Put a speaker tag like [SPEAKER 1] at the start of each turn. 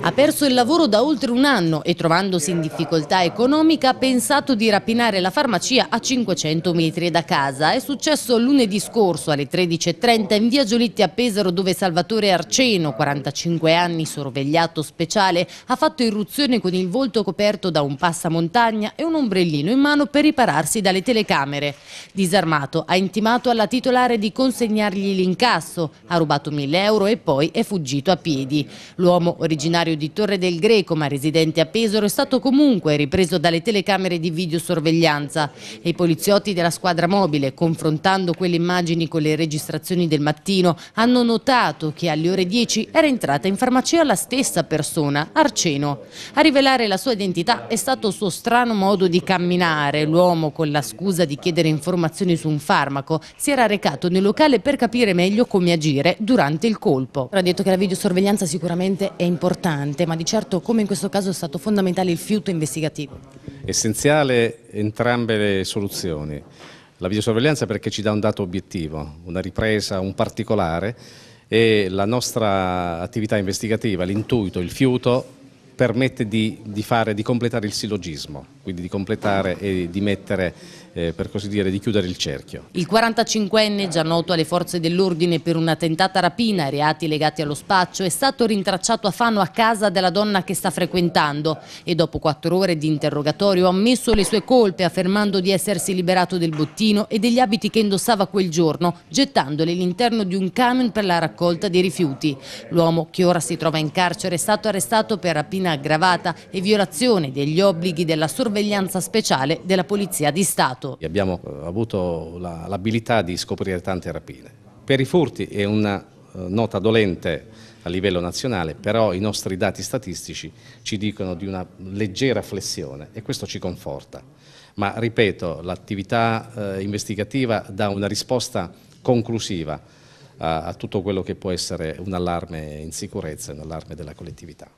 [SPEAKER 1] Ha perso il lavoro da oltre un anno e trovandosi in difficoltà economica ha pensato di rapinare la farmacia a 500 metri da casa. È successo lunedì scorso alle 13.30 in via Giolitti a Pesaro dove Salvatore Arceno, 45 anni, sorvegliato speciale, ha fatto irruzione con il volto coperto da un passamontagna e un ombrellino in mano per ripararsi dalle telecamere. Disarmato ha intimato alla titolare di consegnargli l'incasso, ha rubato 1000 euro e poi è fuggito a piedi. Lo L'uomo, originario di Torre del Greco ma residente a Pesaro, è stato comunque ripreso dalle telecamere di videosorveglianza e i poliziotti della squadra mobile, confrontando quelle immagini con le registrazioni del mattino, hanno notato che alle ore 10 era entrata in farmacia la stessa persona, Arceno. A rivelare la sua identità è stato il suo strano modo di camminare. L'uomo, con la scusa di chiedere informazioni su un farmaco, si era recato nel locale per capire meglio come agire durante il colpo. Ha detto che la videosorveglianza sicuramente sicuramente è importante, ma di certo come in questo caso è stato fondamentale il fiuto investigativo.
[SPEAKER 2] Essenziale entrambe le soluzioni. La videosorveglianza perché ci dà un dato obiettivo, una ripresa, un particolare e la nostra attività investigativa, l'intuito, il fiuto permette di, di, fare, di completare il sillogismo, quindi di completare e di mettere eh, per così dire, di chiudere il cerchio.
[SPEAKER 1] Il 45enne, già noto alle forze dell'ordine per una tentata rapina e reati legati allo spaccio, è stato rintracciato a Fano a casa della donna che sta frequentando e dopo quattro ore di interrogatorio ha ammesso le sue colpe affermando di essersi liberato del bottino e degli abiti che indossava quel giorno, gettandoli all'interno di un camion per la raccolta dei rifiuti. L'uomo, che ora si trova in carcere, è stato arrestato per rapina aggravata e violazione degli obblighi della sorveglianza speciale della Polizia di Stato stato. Certo.
[SPEAKER 2] Abbiamo eh, avuto l'abilità di scoprire tante rapine. Per i furti è una eh, nota dolente a livello nazionale, però i nostri dati statistici ci dicono di una leggera flessione e questo ci conforta. Ma ripeto, l'attività eh, investigativa dà una risposta conclusiva a, a tutto quello che può essere un allarme in sicurezza, un allarme della collettività.